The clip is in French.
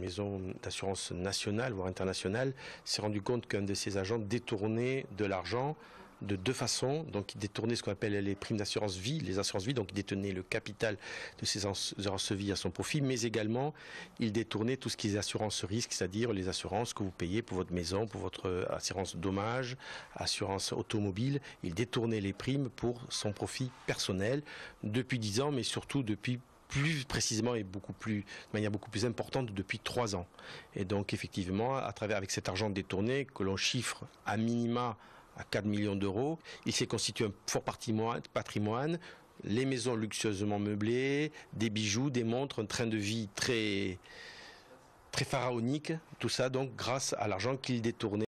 maison d'assurance nationale, voire internationale, s'est rendu compte qu'un de ses agents détournait de l'argent de deux façons. Donc, il détournait ce qu'on appelle les primes d'assurance vie, les assurances vie, donc il détenait le capital de ses assurances vie à son profit, mais également, il détournait tout ce qui est assurance risque, c'est-à-dire les assurances que vous payez pour votre maison, pour votre assurance dommage, assurance automobile. Il détournait les primes pour son profit personnel depuis dix ans, mais surtout depuis plus précisément et beaucoup plus, de manière beaucoup plus importante depuis trois ans. Et donc effectivement, à travers avec cet argent détourné que l'on chiffre à minima à 4 millions d'euros, il s'est constitué un fort patrimoine les maisons luxueusement meublées, des bijoux, des montres, un train de vie très, très pharaonique, tout ça donc grâce à l'argent qu'il détournait.